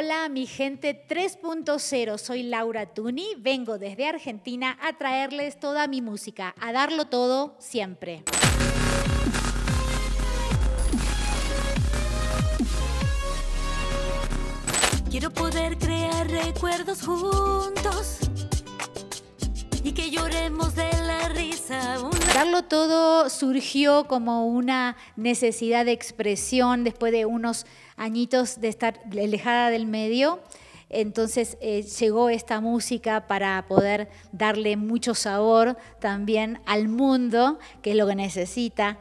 Hola mi gente 3.0, soy Laura Tuni, vengo desde Argentina a traerles toda mi música, a darlo todo siempre. Quiero poder crear recuerdos juntos y que lloremos de Darlo todo surgió como una necesidad de expresión después de unos añitos de estar alejada del medio. Entonces eh, llegó esta música para poder darle mucho sabor también al mundo, que es lo que necesita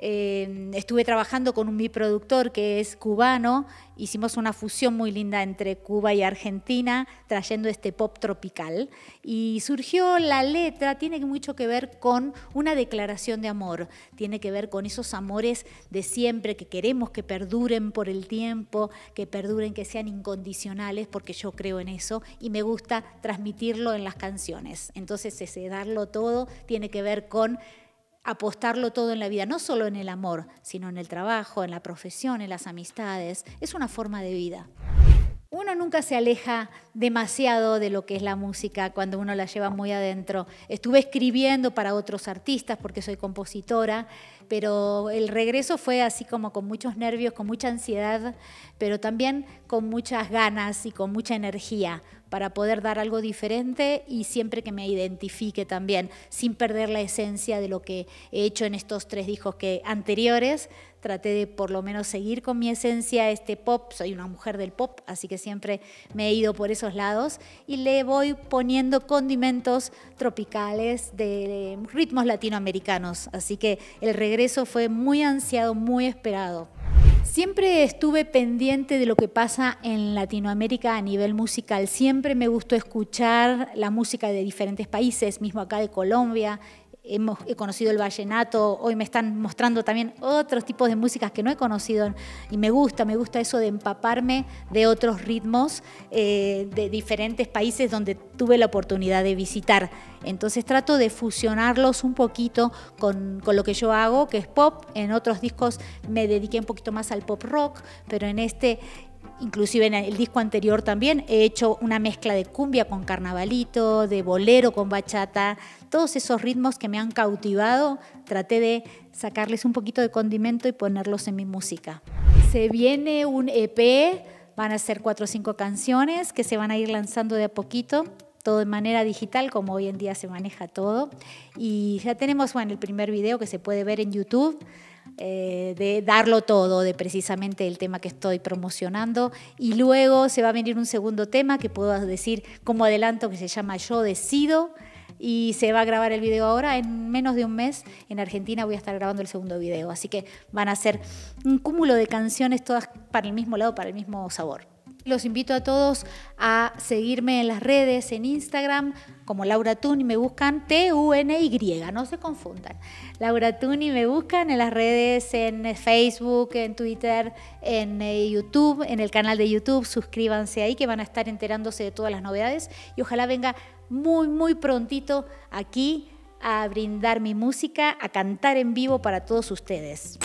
estuve trabajando con un mi productor que es cubano, hicimos una fusión muy linda entre Cuba y Argentina, trayendo este pop tropical. Y surgió la letra, tiene mucho que ver con una declaración de amor, tiene que ver con esos amores de siempre que queremos que perduren por el tiempo, que perduren, que sean incondicionales, porque yo creo en eso y me gusta transmitirlo en las canciones. Entonces ese darlo todo tiene que ver con apostarlo todo en la vida, no solo en el amor, sino en el trabajo, en la profesión, en las amistades. Es una forma de vida. Uno nunca se aleja demasiado de lo que es la música cuando uno la lleva muy adentro. Estuve escribiendo para otros artistas porque soy compositora, pero el regreso fue así como con muchos nervios, con mucha ansiedad, pero también con muchas ganas y con mucha energía, para poder dar algo diferente y siempre que me identifique también, sin perder la esencia de lo que he hecho en estos tres discos que anteriores. Traté de por lo menos seguir con mi esencia este pop, soy una mujer del pop, así que siempre me he ido por esos lados y le voy poniendo condimentos tropicales de ritmos latinoamericanos, así que el regreso fue muy ansiado, muy esperado. Siempre estuve pendiente de lo que pasa en Latinoamérica a nivel musical. Siempre me gustó escuchar la música de diferentes países, mismo acá de Colombia, he conocido el vallenato, hoy me están mostrando también otros tipos de músicas que no he conocido y me gusta, me gusta eso de empaparme de otros ritmos eh, de diferentes países donde tuve la oportunidad de visitar. Entonces trato de fusionarlos un poquito con, con, lo que yo hago, que es pop. En otros discos me dediqué un poquito más al pop rock, pero en este inclusive en el disco anterior también he hecho una mezcla de cumbia con carnavalito, de bolero con bachata, todos esos ritmos que me han cautivado, traté de sacarles un poquito de condimento y ponerlos en mi música. Se viene un EP, van a ser cuatro o cinco canciones que se van a ir lanzando de a poquito, todo de manera digital, como hoy en día se maneja todo. Y ya tenemos, bueno, el primer video que se puede ver en YouTube. Eh, de darlo todo, de precisamente el tema que estoy promocionando. Y luego se va a venir un segundo tema que puedo decir como adelanto que se llama Yo Decido. Y se va a grabar el video ahora, en menos de un mes en Argentina voy a estar grabando el segundo video. Así que van a ser un cúmulo de canciones todas para el mismo lado, para el mismo sabor. Los invito a todos a seguirme en las redes, en Instagram, como Laura Tuni, me buscan T-U-N-Y, no se confundan. Laura Tuni me buscan en las redes, en Facebook, en Twitter, en eh, YouTube, en el canal de YouTube. Suscríbanse ahí que van a estar enterándose de todas las novedades y ojalá venga muy, muy prontito aquí a brindar mi música, a cantar en vivo para todos ustedes.